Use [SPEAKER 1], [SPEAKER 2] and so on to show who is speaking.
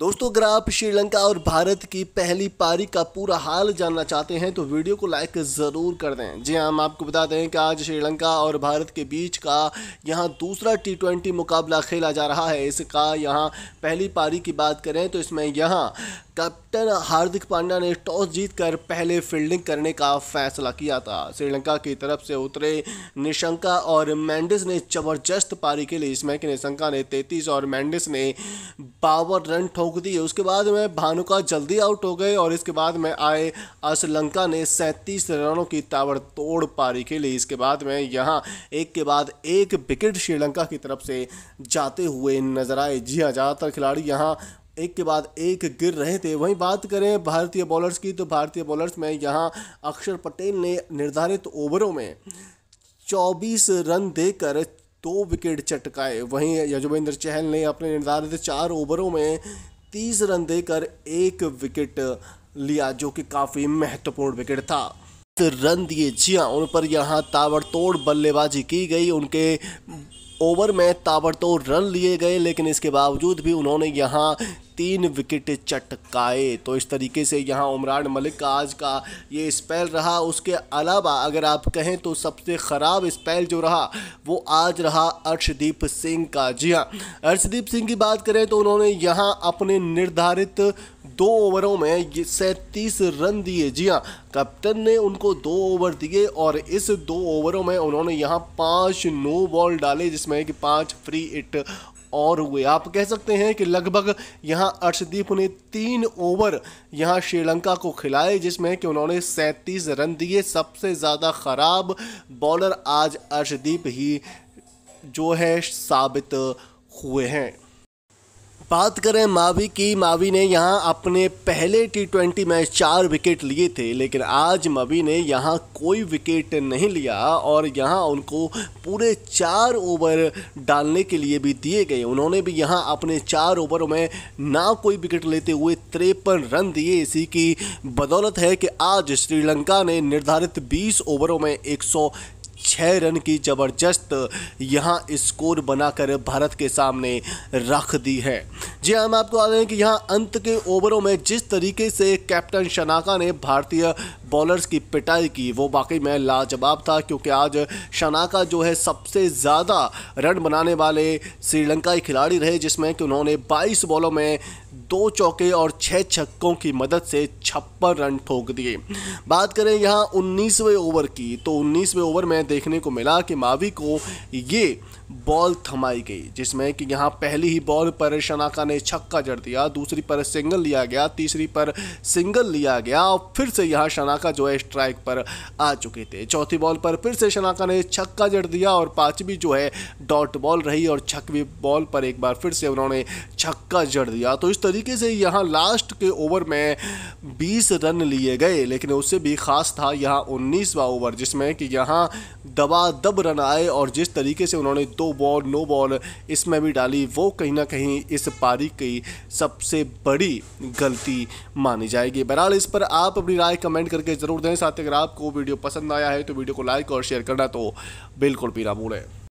[SPEAKER 1] दोस्तों अगर आप श्रीलंका और भारत की पहली पारी का पूरा हाल जानना चाहते हैं तो वीडियो को लाइक ज़रूर कर दें जी हाँ, हम आपको बता दें कि आज श्रीलंका और भारत के बीच का यहाँ दूसरा टी ट्वेंटी मुकाबला खेला जा रहा है इसका यहाँ पहली पारी की बात करें तो इसमें यहाँ कैप्टन हार्दिक पांड्या ने टॉस जीतकर पहले फील्डिंग करने का फैसला किया था श्रीलंका की तरफ से उतरे निशंका और मैंडिस ने जबरदस्त पारी खेली इसमें कि निशंका ने 33 और मैंडिस ने बावन रन ठोक दिए उसके बाद में भानुका जल्दी आउट हो गए और इसके बाद में आए श्रीलंका ने सैंतीस रनों की ताबड़तोड़ पारी खेली इसके बाद में यहाँ एक के बाद एक विकेट श्रीलंका की तरफ से जाते हुए नजर आए जी हाँ ज़्यादातर खिलाड़ी यहाँ एक के बाद एक गिर रहे थे वहीं बात करें भारतीय बॉलर्स की तो भारतीय बॉलर्स में यहाँ अक्षर पटेल ने निर्धारित ओवरों में 24 रन देकर दो विकेट चटकाए वहीं यजुवेंद्र चहल ने अपने निर्धारित चार ओवरों में तीस रन देकर एक विकेट लिया जो कि काफ़ी महत्वपूर्ण विकेट था रन दिए जी हाँ उन पर यहाँ ताबड़तोड़ बल्लेबाजी की गई उनके ओवर में ताबड़तोड़ रन लिए गए लेकिन इसके बावजूद भी उन्होंने यहाँ तीन विकेट चटकाए तो इस तरीके से यहाँ उमरान मलिक का आज का ये स्पेल रहा उसके अलावा अगर आप कहें तो सबसे ख़राब स्पेल जो रहा वो आज रहा अर्शदीप सिंह का जी हाँ अर्शदीप सिंह की बात करें तो उन्होंने यहाँ अपने निर्धारित दो ओवरों में ये सैंतीस रन दिए जी हाँ कप्तान ने उनको दो ओवर दिए और इस दो ओवरों में उन्होंने यहाँ पांच नो बॉल डाले जिसमें कि पांच फ्री इट और हुए आप कह सकते हैं कि लगभग यहाँ अर्शदीप ने तीन ओवर यहाँ श्रीलंका को खिलाए जिसमें कि उन्होंने सैंतीस रन दिए सबसे ज़्यादा ख़राब बॉलर आज अर्शदीप ही जो है साबित हुए हैं बात करें मावी की मावी ने यहाँ अपने पहले टी ट्वेंटी मैच चार विकेट लिए थे लेकिन आज मावी ने यहाँ कोई विकेट नहीं लिया और यहाँ उनको पूरे चार ओवर डालने के लिए भी दिए गए उन्होंने भी यहाँ अपने चार ओवर में ना कोई विकेट लेते हुए तिरपन रन दिए इसी की बदौलत है कि आज श्रीलंका ने निर्धारित बीस ओवरों में एक छः रन की ज़बरदस्त यहाँ स्कोर बनाकर भारत के सामने रख दी है जी हाँ, हम आपको बता दें कि यहाँ अंत के ओवरों में जिस तरीके से कैप्टन शनाका ने भारतीय बॉलर्स की पिटाई की वो वाकई में लाजवाब था क्योंकि आज शनाका जो है सबसे ज़्यादा रन बनाने वाले श्रीलंकाई खिलाड़ी रहे जिसमें कि उन्होंने 22 बॉलों में दो चौके और छः छक्कों की मदद से छप्पन रन ठोक दिए बात करें यहाँ उन्नीसवें ओवर की तो उन्नीसवें ओवर में देखने को मिला कि मावी को ये बॉल थमाई गई जिसमें कि यहाँ पहली ही बॉल पर शनाका ने छक्का जड़ दिया दूसरी पर सिंगल लिया गया तीसरी पर सिंगल लिया गया और फिर से यहाँ शनाका जो है स्ट्राइक पर आ चुके थे चौथी बॉल पर फिर से शनाका ने छक्का जड़ दिया और पांचवी जो है डॉट बॉल रही और छकवी बॉल पर एक बार फिर से उन्होंने छक्का जड़ दिया तो इस तरह तरीके से यहाँ लास्ट के ओवर में 20 रन लिए गए लेकिन उससे भी खास था यहाँ उन्नीसवा ओवर जिसमें कि यहाँ दबा दब रन आए और जिस तरीके से उन्होंने दो बॉल नो बॉल इसमें भी डाली वो कहीं ना कहीं इस पारी की सबसे बड़ी गलती मानी जाएगी बहरहाल इस पर आप अपनी राय कमेंट करके ज़रूर दें साथ ही अगर आपको वीडियो पसंद आया है तो वीडियो को लाइक और शेयर करना तो बिल्कुल भी ना भूलें